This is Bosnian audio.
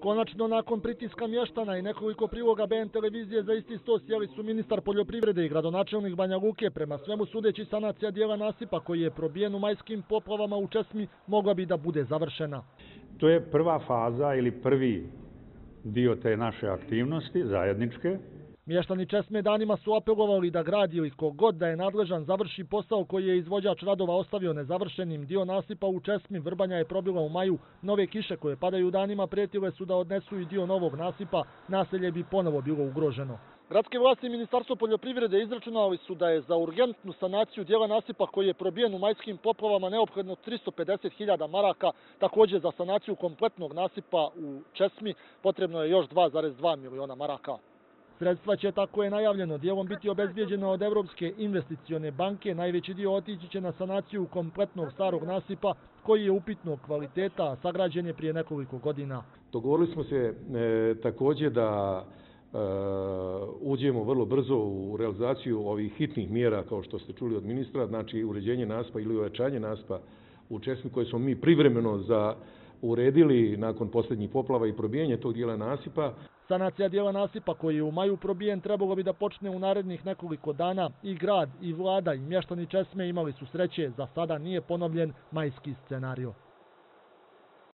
Konačno, nakon pritiska mještana i nekoliko priloga BN televizije za isti sto sjeli su ministar poljoprivrede i gradonačelnik Banja Luke, prema svemu sudeći sanacija dijela nasipa koji je probijen u majskim poplavama u Česmi, mogla bi da bude završena. To je prva faza ili prvi dio te naše aktivnosti, zajedničke, Mještani česme danima su apelovali da grad ili kogod da je nadležan završi posao koji je izvođač radova ostavio nezavršenim. Dio nasipa u česmi Vrbanja je probila u maju. Nove kiše koje padaju danima prijetile su da odnesu i dio novog nasipa. Naselje bi ponovo bilo ugroženo. Gradske vlasti i Ministarstvo poljoprivrede izračunali su da je za urgentnu sanaciju dijela nasipa koji je probijen u majskim poplavama neophodno 350.000 maraka, također za sanaciju kompletnog nasipa u Česmi potrebno je još 2,2 miliona maraka. Sredstva će, tako je najavljeno, dijelom biti obezbijeđena od Evropske investicijone banke. Najveći dio otići će na sanaciju kompletnog starog nasipa, koji je upitno kvaliteta, a sagrađen je prije nekoliko godina. Dogovorili smo se e, također da e, uđemo vrlo brzo u realizaciju ovih hitnih mjera, kao što ste čuli od ministra, znači uređenje naspa ili ojačanje naspa u česmi koje smo mi privremeno za uredili nakon posljednjih poplava i probijenje tog dijela nasipa. Sanacija dijela nasipa koji je u maju probijen trebalo bi da počne u narednih nekoliko dana. I grad, i vlada, i mještani Česme imali su sreće, za sada nije ponovljen majski scenario.